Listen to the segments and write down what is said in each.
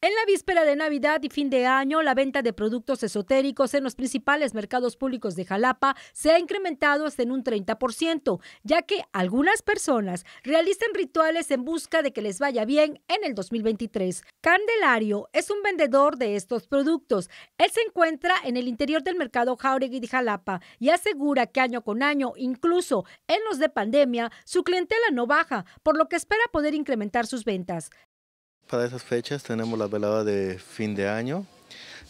En la víspera de Navidad y fin de año, la venta de productos esotéricos en los principales mercados públicos de Jalapa se ha incrementado hasta en un 30%, ya que algunas personas realizan rituales en busca de que les vaya bien en el 2023. Candelario es un vendedor de estos productos. Él se encuentra en el interior del mercado Jauregui de Jalapa y asegura que año con año, incluso en los de pandemia, su clientela no baja, por lo que espera poder incrementar sus ventas. Para esas fechas tenemos la velada de fin de año,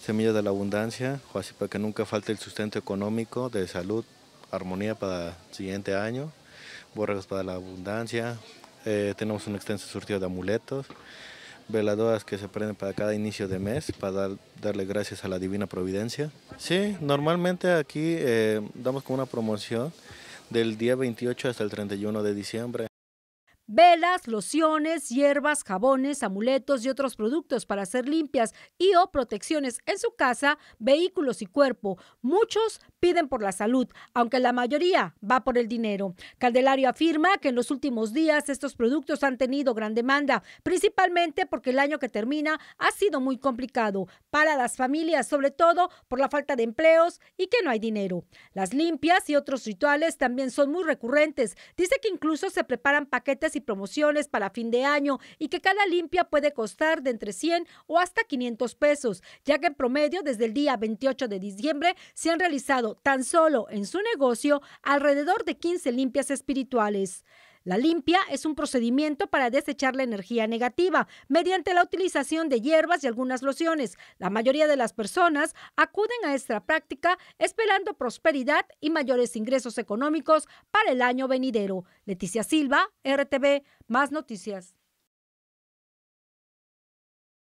Semillas de la Abundancia, así para que nunca falte el sustento económico, de salud, armonía para el siguiente año, borregos para la abundancia, eh, tenemos un extenso surtido de amuletos, veladoras que se prenden para cada inicio de mes para darle gracias a la Divina Providencia. Sí, normalmente aquí eh, damos como una promoción del día 28 hasta el 31 de diciembre velas, lociones, hierbas, jabones, amuletos y otros productos para hacer limpias y o protecciones en su casa, vehículos y cuerpo. Muchos piden por la salud, aunque la mayoría va por el dinero. Candelario afirma que en los últimos días estos productos han tenido gran demanda, principalmente porque el año que termina ha sido muy complicado para las familias, sobre todo por la falta de empleos y que no hay dinero. Las limpias y otros rituales también son muy recurrentes. Dice que incluso se preparan paquetes promociones para fin de año y que cada limpia puede costar de entre 100 o hasta 500 pesos, ya que en promedio desde el día 28 de diciembre se han realizado tan solo en su negocio alrededor de 15 limpias espirituales. La limpia es un procedimiento para desechar la energía negativa mediante la utilización de hierbas y algunas lociones. La mayoría de las personas acuden a esta práctica esperando prosperidad y mayores ingresos económicos para el año venidero. Leticia Silva, RTV, más noticias.